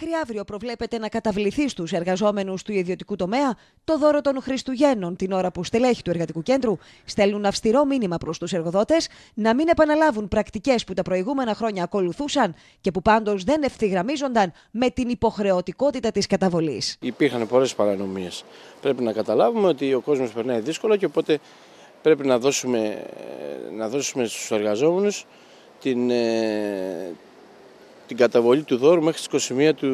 Μέχρι αύριο προβλέπεται να καταβληθεί στους εργαζόμενους του ιδιωτικού τομέα το δώρο των Χριστουγέννων την ώρα που στελέχη του Εργατικού Κέντρου στέλνουν αυστηρό μήνυμα προς τους εργοδότες να μην επαναλάβουν πρακτικές που τα προηγούμενα χρόνια ακολουθούσαν και που πάντως δεν ευθυγραμμίζονταν με την υποχρεωτικότητα της καταβολής. Υπήρχαν πολλές παρανομίες. Πρέπει να καταλάβουμε ότι ο κόσμος περνάει δύσκολα και οπότε πρέπει να δώσουμε, ε, να δώσουμε στους εργαζόμενους την, ε, την καταβολή του δώρου μέχρι τις 21 του,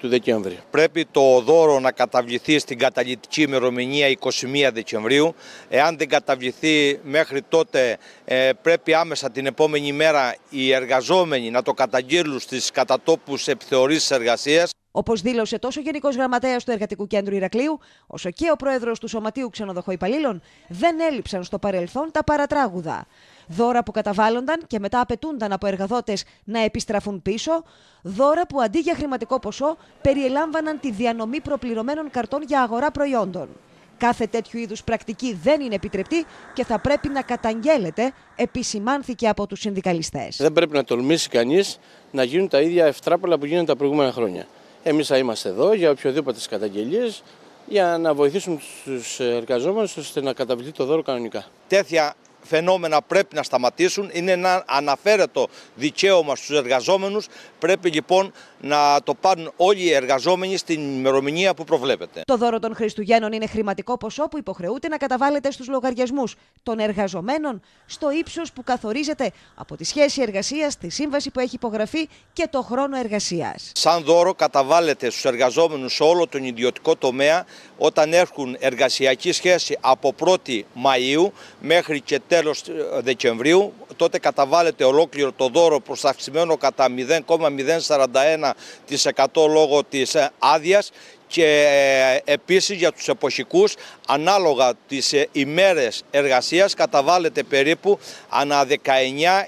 του Δεκέμβρη. Πρέπει το δώρο να καταβληθεί στην καταλητική ημερομηνία 21 Δεκεμβρίου. Εάν δεν καταβληθεί μέχρι τότε ε, πρέπει άμεσα την επόμενη μέρα οι εργαζόμενοι να το καταγγείλουν στις κατατόπους επιθεωρήσεις εργασίας. Όπως δήλωσε τόσο ο Γενικός Γραμματέας του Εργατικού Κέντρου Ηρακλείου, όσο και ο πρόεδρος του Σωματείου Ξενοδοχοϊπαλλήλων, δεν έλειψαν στο παρελθόν τα παρατράγουδα δώρα που καταβάλλονταν και μετά απαιτούνταν από εργαδότες να επιστραφούν πίσω, δώρα που αντί για χρηματικό ποσό περιελάμβαναν τη διανομή προπληρωμένων καρτών για αγορά προϊόντων. Κάθε τέτοιου είδους πρακτική δεν είναι επιτρεπτή και θα πρέπει να καταγγέλλεται, επισημάνθηκε από τους συνδικαλιστές. Δεν πρέπει να τολμήσει κανείς να γίνουν τα ίδια ευτράπελα που γίνανε τα προηγούμενα χρόνια. Εμείς θα είμαστε εδώ για οποιοδήποτε καταγγελίες για να βοηθήσουμε τους εργαζόμενους ώστε να καταβληθεί το δώρο κανονικά. Τέτοια φαινόμενα πρέπει να σταματήσουν. Είναι ένα αναφέρετο δικαίωμα στους εργαζόμενους. Πρέπει λοιπόν να το πάρουν όλοι οι εργαζόμενοι στην ημερομηνία που προβλέπεται. Το δώρο των Χριστουγέννων είναι χρηματικό ποσό που υποχρεούται να καταβάλλεται στους λογαριασμούς των εργαζομένων στο ύψος που καθορίζεται από τη σχέση εργασίας, τη σύμβαση που έχει υπογραφεί και το χρόνο εργασίας. Σαν δώρο καταβάλλεται στους εργαζόμενους σε όλο τον ιδιωτικό τομέα όταν έχουν εργασιακή σχέση από 1η Μαΐου μέχρι και τέλος ε, Δεκεμβρίου. Τότε καταβάλλεται ολόκληρο το δώρο προς κατά 0,041% λόγω της ε, άδειας και ε, επίσης για τους εποχικούς ανάλογα τις ημέρες εργασίας καταβάλλεται περίπου ανά 19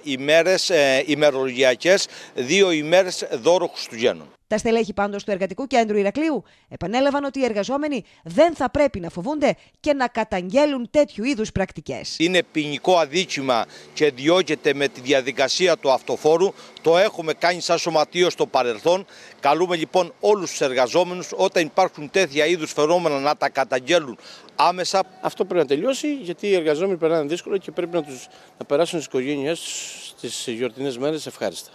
ημέρες ημερολογιακές, δύο ημέρες δώρο Χριστουγέννων. Τα στελέχη πάντως του Εργατικού Κέντρου Ηρακλείου επανέλαβαν ότι οι εργαζόμενοι δεν θα πρέπει να φοβούνται και να καταγγέλουν τέτοιου είδους πρακτικές. Είναι ποινικό αδίκημα και διώκεται με τη διαδικασία του αυτοφόρου. Το έχουμε κάνει σαν σωματείο στο παρελθόν. Καλούμε λοιπόν όλους τους εργαζόμενους όταν υπάρχουν τέτοια είδους φαινόμενα να τα καταγγέλουν άμεσα. Αυτό πρέπει να τελειώσει γιατί οι εργαζόμενοι περνάνε δύσκολα και πρέπει να, τους, να περάσουν τι οικογένειές τους στις γιορτινές μέρες ευχάριστα.